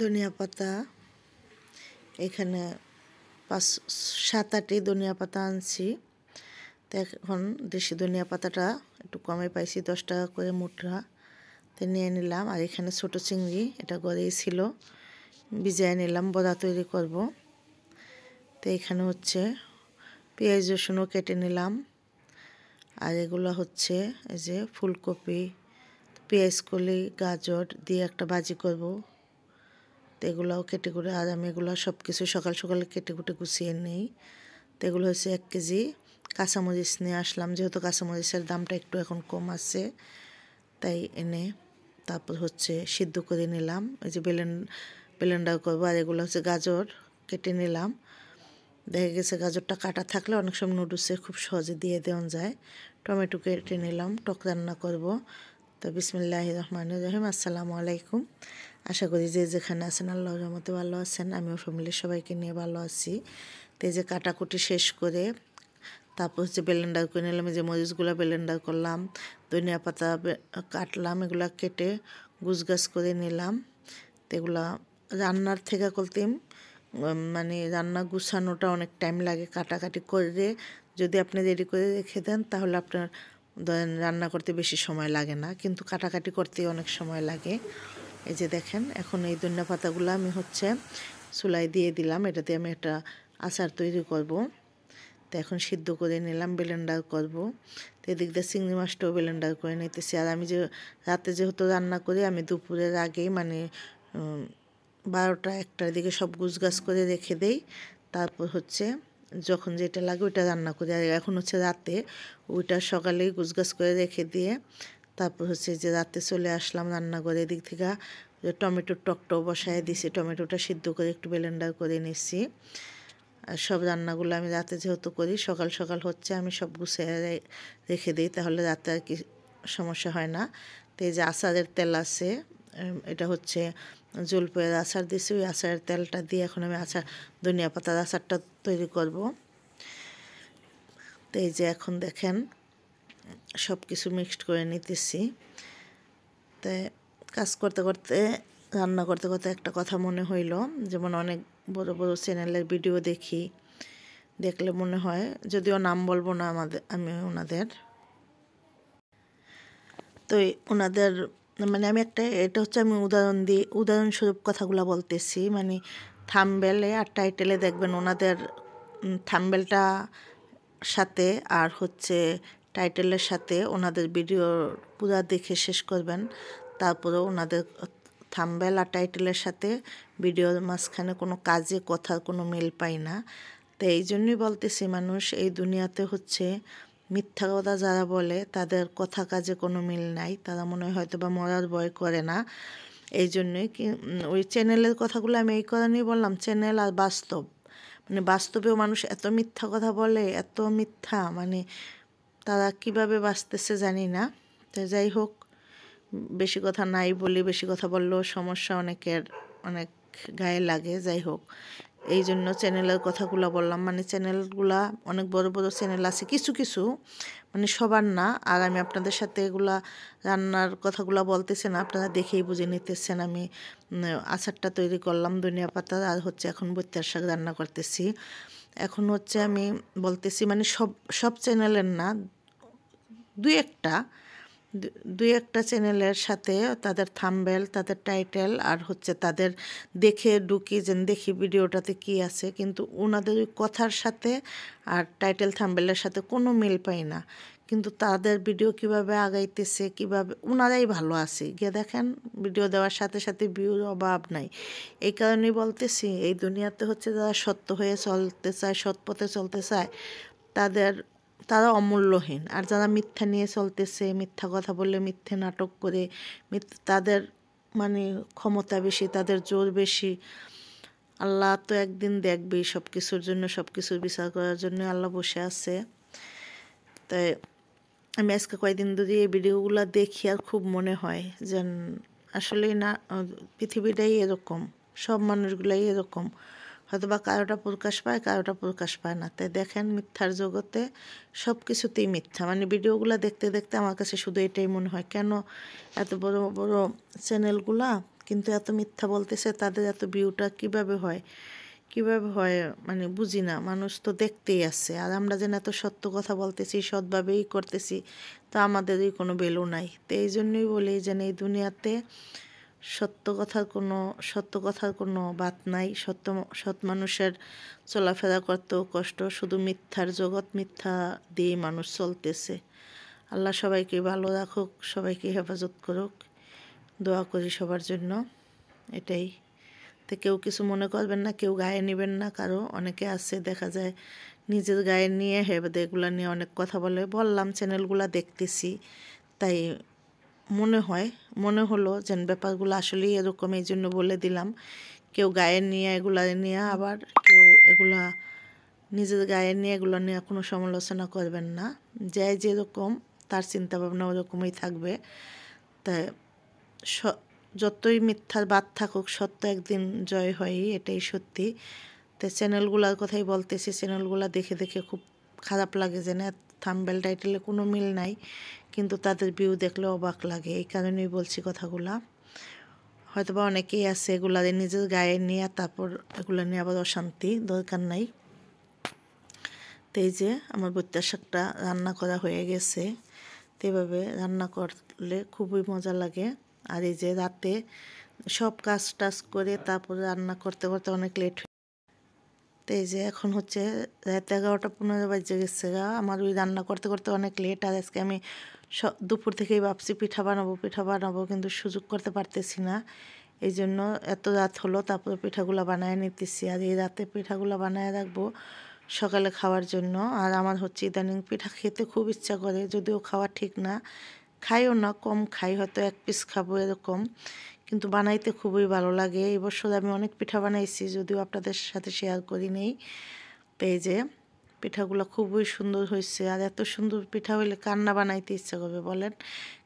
ধনিয়া পাতা এখানে পাঁচ সাত আটটি ধনিয়া পাতা আনছি তো এখন দেশি ধনিয়া পাতাটা একটু কমে পাইছি দশ টাকা করে মুঠা তো নিয়ে নিলাম আর এখানে ছোটো চিংড়ি এটা গড়েই ছিল ভিজিয়ে নিলাম বদা তৈরি করব তো এখানে হচ্ছে পেঁয়াজ রসুনও কেটে নিলাম আর এগুলো হচ্ছে এই যে ফুলকপি পেঁয়াজ কলি গাজর দিয়ে একটা বাজি করব তো এগুলাও কেটে কুটে আজ আমি এগুলো সব কিছু সকাল সকালে কেটে কুটে গুছিয়ে নিই তো এগুলো হচ্ছে এক কেজি কাঁচামরিচ নিয়ে আসলাম যেহেতু কাঁচামরিচের দামটা একটু এখন কম আছে তাই এনে তারপর হচ্ছে সিদ্ধ করে নিলাম ওই যে বেলেন বেলেন্ডার করবো আর এগুলো হচ্ছে গাজর কেটে নিলাম দেখা গেছে গাজরটা কাটা থাকলে অনেক সময় নুডলসে খুব সহজে দিয়ে দেওয়া যায় টমেটো কেটে নিলাম টক রান্না করবো তো বিসমিল্লাহ রহমান রহিম আসসালামু আলাইকুম আশা করি যে যেখানে আছেন আল্লাহ রহমতে ভালো আছেন আমিও ফ্যামিলির সবাইকে নিয়ে ভালো আছি তো যে কাটাকুটি শেষ করে তারপর হচ্ছে ব্লেন্ডার করে নিলাম যে মরিচগুলো ব্লেন্ডার করলাম ধনিয়া পাতা কাটলাম এগুলো কেটে গুছগাছ করে নিলাম তো এগুলো রান্নার থেকে করতেম মানে রান্না গুছানোটা অনেক টাইম লাগে কাটাকাটি করে যদি আপনি রেডি করে রেখে দেন তাহলে আপনার ধরেন রান্না করতে বেশি সময় লাগে না কিন্তু কাটাকাটি করতে অনেক সময় লাগে এই যে দেখেন এখন এই ধনিয়া পাতাগুলো আমি হচ্ছে চুলাই দিয়ে দিলাম এটাতে আমি একটা আচার তৈরি করব তো এখন সিদ্ধ করে নিলাম ব্লেন্ডার করবো তো এদিক দিয়ে চিংড়ি মাছটাও ব্লেন্ডার করে নিতেছি আর আমি যে রাতে যেহেতু রান্না করি আমি দুপুরের আগেই মানে বারোটা একটার দিকে সব গুছগাছ করে রেখে দেই তারপর হচ্ছে যখন যেটা লাগে ওইটা রান্না করি আর এখন হচ্ছে রাতে ওইটা সকালেই গুছগাছ করে রেখে দিয়ে তারপর হচ্ছে যে রাতে চলে আসলাম রান্নাঘরে এদিক থেকে টমেটোর টকটাও বসায় দিছি টমেটোটা সিদ্ধ করে একটু ব্লেন্ডার করে নিছি সব রান্নাগুলো আমি রাতে যেহেতু করি সকাল সকাল হচ্ছে আমি সব গুছিয়ে রেখে দিই তাহলে রাতে আর কি সমস্যা হয় না তো এই যে আচারের তেল আছে এটা হচ্ছে জলপয়ের আচার দিছি ওই আচারের তেলটা দিয়ে এখন আমি আচার ধনিয়া পাতার আচারটা তৈরি করব তো এই যে এখন দেখেন সব কিছু মিক্সড করে নিতেছি তাই কাজ করতে করতে রান্না করতে করতে একটা কথা মনে হইল যেমন অনেক বড় বড় চ্যানেলের ভিডিও দেখি দেখলে মনে হয় যদিও নাম বলবো না আমাদের আমি ওনাদের তো ওনাদের মানে আমি একটা এটা হচ্ছে আমি উদাহরণ দিই উদাহরণস্বরূপ কথাগুলো বলতেছি মানে থামবেলে আর টাইটেলে দেখবেন ওনাদের থামবেলটা সাথে আর হচ্ছে টাইটেলের সাথে ওনাদের ভিডিও পুরা দেখে শেষ করবেন তারপরে ওনাদের থামবেল আর টাইটেলের সাথে ভিডিওর মাঝখানে কোনো কাজে কথার কোনো মিল পাই না তো এই জন্যই বলতেছি মানুষ এই দুনিয়াতে হচ্ছে মিথ্যা কথা যারা বলে তাদের কথা কাজে কোনো মিল নাই তারা মনে হয় হয়তো বা মরার ভয় করে না এই জন্যই কি ওই চ্যানেলের কথাগুলো আমি এই কারণেই বললাম চ্যানেল আর বাস্তব মানে বাস্তবেও মানুষ এত মিথ্যা কথা বলে এত মিথ্যা মানে তারা কিভাবে বাঁচতেছে জানি না তো যাই হোক বেশি কথা নাই বলি বেশি কথা বললেও সমস্যা অনেকের অনেক গায়ে লাগে যাই হোক এই জন্য চ্যানেলের কথাগুলো বললাম মানে চ্যানেলগুলা অনেক বড় বড় চ্যানেল আছে কিছু কিছু মানে সবার না আর আমি আপনাদের সাথে এগুলা রান্নার কথাগুলো বলতেছে না আপনারা দেখেই বুঝে নিতেছেন আমি আচারটা তৈরি করলাম ধনিয়া পাতা আর হচ্ছে এখন বৈত্যার শাক রান্না করতেছি এখন হচ্ছে আমি বলতেছি মানে সব সব চ্যানেলের না দু একটা দুই একটা চ্যানেলের সাথে তাদের থাম্বেল তাদের টাইটেল আর হচ্ছে তাদের দেখে ঢুকি যেন দেখি ভিডিওটাতে কি আছে কিন্তু ওনাদের কথার সাথে আর টাইটেল থাম্বেলের সাথে কোনো মিল পাই না কিন্তু তাদের ভিডিও কিভাবে আগাইতেছে কিভাবে ওনারাই ভালো আছে গিয়ে দেখেন ভিডিও দেওয়ার সাথে সাথে ভিউর অভাব নাই এই কারণেই বলতেছি এই দুনিয়াতে হচ্ছে যারা সত্য হয়ে চলতে চায় সৎ পথে চলতে চায় তাদের তারা অমূল্যহীন আর যারা মিথ্যা নিয়ে চলতেছে মিথ্যা কথা বলে মিথ্যে নাটক করে তাদের মানে ক্ষমতা বেশি তাদের জোর বেশি আল্লাহ তো একদিন দেখবেই সব কিছুর জন্য সব কিছুর বিচার করার জন্য আল্লাহ বসে আছে তাই আমি আজকে কয়েকদিন ধরে এই ভিডিওগুলো দেখি আর খুব মনে হয় যে আসলে না পৃথিবীটাই এরকম সব মানুষগুলাই এরকম হয়তো বা কারোটা প্রকাশ পায় কারোটা প্রকাশ পায় না তাই দেখেন মিথ্যার জগতে সব কিছুতেই মিথ্যা মানে ভিডিওগুলো দেখতে দেখতে আমার কাছে শুধু এটাই মনে হয় কেন এত বড় বড় চ্যানেলগুলা কিন্তু এত মিথ্যা বলতেছে তাদের এত ভিউটা কিভাবে হয় কিভাবে হয় মানে বুঝি না মানুষ তো দেখতেই আছে আর আমরা যেন এত সত্য কথা বলতেছি সৎভাবেই করতেছি তো আমাদেরই কোনো ভ্যালু নাই তো এই জন্যই বলি যেন এই দুনিয়াতে সত্য কথার কোনো সত্য কথার কোনো বাত নাই সত্য সৎ মানুষের চলাফেরা করতেও কষ্ট শুধু মিথ্যার জগৎ মিথ্যা দিয়েই মানুষ চলতেছে আল্লাহ সবাইকে ভালো রাখুক সবাইকে হেফাজত করুক দোয়া করি সবার জন্য এটাই তো কেউ কিছু মনে করবেন না কেউ গায়ে নেবেন না কারো অনেকে আসছে দেখা যায় নিজের গায়ে নিয়ে হেবেদে এগুলো নিয়ে অনেক কথা বলে বললাম চ্যানেলগুলো দেখতেছি তাই মনে হয় মনে হলো যেন ব্যাপারগুলো আসলেই এরকম এই জন্য বলে দিলাম কেউ গায়ে নিয়ে এগুলো নিয়ে আবার কেউ এগুলা নিজের গায়ে নিয়ে এগুলো নিয়ে কোনো সমালোচনা করবেন না যে যেরকম তার চিন্তাভাবনা ওরকমই থাকবে তাই যতই মিথ্যার বাদ থাকুক সত্য একদিন জয় হয় এটাই সত্যি তো চ্যানেলগুলোর কথাই বলতেছি চ্যানেলগুলো দেখে দেখে খুব খারাপ লাগে যে না থাম্বেল টাইটেলে কোনো মিল নাই কিন্তু তাদের ভিউ দেখলে অবাক লাগে এই কারণেই বলছি কথাগুলা হয়তো বা অনেকেই আছে এগুলা নিজের গায়ে নিয়ে তারপর এগুলো নিয়ে আবার অশান্তি দরকার নাই তো এই যে আমার বৈত্যা শাকটা রান্না করা হয়ে গেছে তো এভাবে রান্না করলে খুবই মজা লাগে আর এই যে রাতে সব কাজ টাজ করে তারপরে রান্না করতে করতে অনেক লেট তো এই যে এখন হচ্ছে রাত এগারোটা পনেরো বাজে গেছে গা আমার ওই রান্না করতে করতে অনেক লেট আর আজকে আমি স দুপুর থেকেই ভাবছি পিঠা বানাবো পিঠা বানাবো কিন্তু সুযোগ করতে পারতেছি না এই জন্য এত রাত হলো তারপরে পিঠাগুলো বানায় নিতেছি আর এই রাতে পিঠাগুলো বানায় রাখবো সকালে খাওয়ার জন্য আর আমার হচ্ছে ইদানিং পিঠা খেতে খুব ইচ্ছা করে যদিও খাওয়া ঠিক না খাইও না কম খাই হয়তো এক পিস খাবো এরকম কিন্তু বানাইতে খুবই ভালো লাগে এবছর আমি অনেক পিঠা বানাইছি যদিও আপনাদের সাথে শেয়ার করি নেই পেজে পিঠাগুলো খুবই সুন্দর হয়েছে আর এত সুন্দর পিঠা হইলে কান্না বানাইতে ইচ্ছা করবে বলেন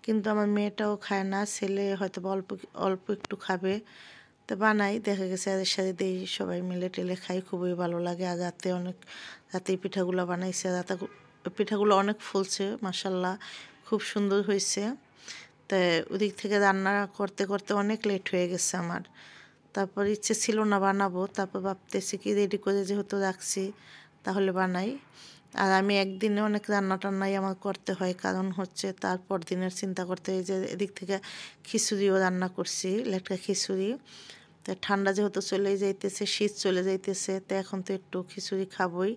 কিন্তু আমার মেয়েটাও খায় না ছেলে হয়তো অল্প অল্প একটু খাবে তো বানাই দেখা গেছে এদের সাথে দিই সবাই মিলে টেলে খাই খুবই ভালো লাগে আর রাতে অনেক রাতে পিঠাগুলো বানাইছে রাতে পিঠাগুলো অনেক ফুলছে মাসাল্লাহ খুব সুন্দর হয়েছে তা ওদিক থেকে রান্না করতে করতে অনেক লেট হয়ে গেছে আমার তারপর ইচ্ছে ছিল না বানাবো তারপর ভাবতেছি কি রেডি করে যেহেতু রাখছি তাহলে বানাই আর আমি একদিনে অনেক রান্না টান্নাই আমার করতে হয় কারণ হচ্ছে তারপর দিনের চিন্তা করতে যে এদিক থেকে খিচুড়িও রান্না করছি লেটকা খিচুড়ি তো ঠান্ডা যেহেতু চলে যাইতেছে শীত চলে যাইতেছে তো এখন তো একটু খিচুড়ি খাবই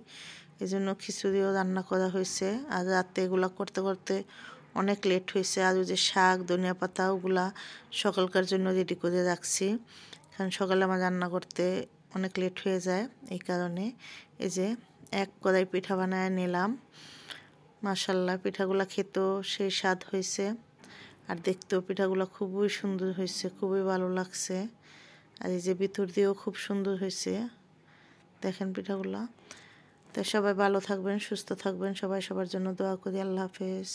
এই জন্য খিচুড়িও রান্না করা হয়েছে আর রাতে এগুলো করতে করতে অনেক লেট হয়েছে আর ওই যে শাক ধনিয়া পাতা ওগুলা সকালকার জন্য রেডি করে রাখছি কারণ সকালে আমার রান্না করতে অনেক লেট হয়ে যায় এই কারণে এই যে এক কড়াই পিঠা বানায় নিলাম মাসাল্লা পিঠাগুলা খেতেও সেই স্বাদ হয়েছে আর দেখতেও পিঠাগুলো খুবই সুন্দর হয়েছে খুবই ভালো লাগছে আর এই যে ভিতর দিয়েও খুব সুন্দর হয়েছে দেখেন পিঠাগুলা তাই সবাই ভালো থাকবেন সুস্থ থাকবেন সবাই সবার জন্য দোয়া করি আল্লাহ হাফেজ